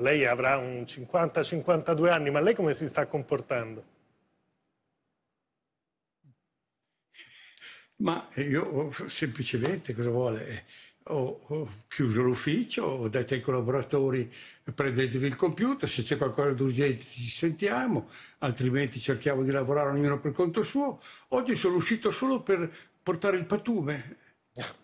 lei avrà un 50-52 anni, ma lei come si sta comportando? Ma io semplicemente cosa vuole? Ho, ho chiuso l'ufficio, ho detto ai collaboratori prendetevi il computer, se c'è qualcosa di urgente ci sentiamo, altrimenti cerchiamo di lavorare ognuno per conto suo. Oggi sono uscito solo per portare il patume ah.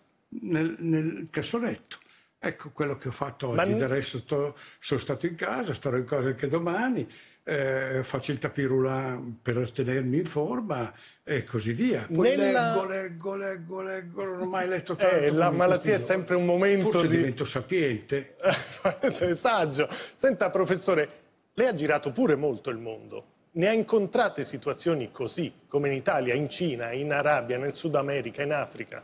nel, nel cassonetto. Ecco quello che ho fatto oggi, Ma... del resto sto, sono stato in casa, starò in casa anche domani, eh, faccio il tapirula per tenermi in forma e così via. Poi Nella... leggo, leggo, leggo, leggo, non ho mai letto eh, tanto. Eh, la malattia è sempre un momento Forse di... divento sapiente. Sei saggio. Senta professore, lei ha girato pure molto il mondo. Ne ha incontrate situazioni così, come in Italia, in Cina, in Arabia, nel Sud America, in Africa?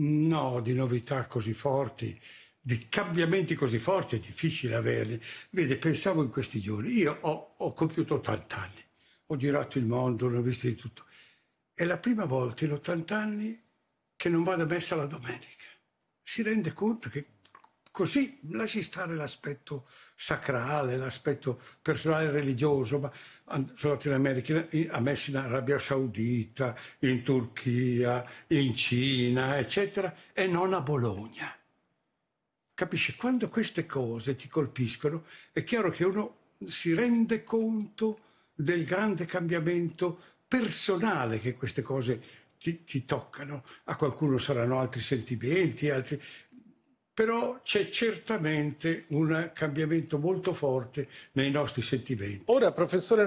No, di novità così forti, di cambiamenti così forti è difficile averli. Vede, pensavo in questi giorni, io ho, ho compiuto 80 anni, ho girato il mondo, ne ho visto di tutto. È la prima volta in 80 anni che non vado a messa la domenica. Si rende conto che Così lasci stare l'aspetto sacrale, l'aspetto personale religioso, ma sono andato in latinoamericana, a Messina, Arabia Saudita, in Turchia, in Cina, eccetera, e non a Bologna. Capisci? Quando queste cose ti colpiscono, è chiaro che uno si rende conto del grande cambiamento personale che queste cose ti, ti toccano. A qualcuno saranno altri sentimenti, altri, però c'è certamente un cambiamento molto forte nei nostri sentimenti. Ora, professore...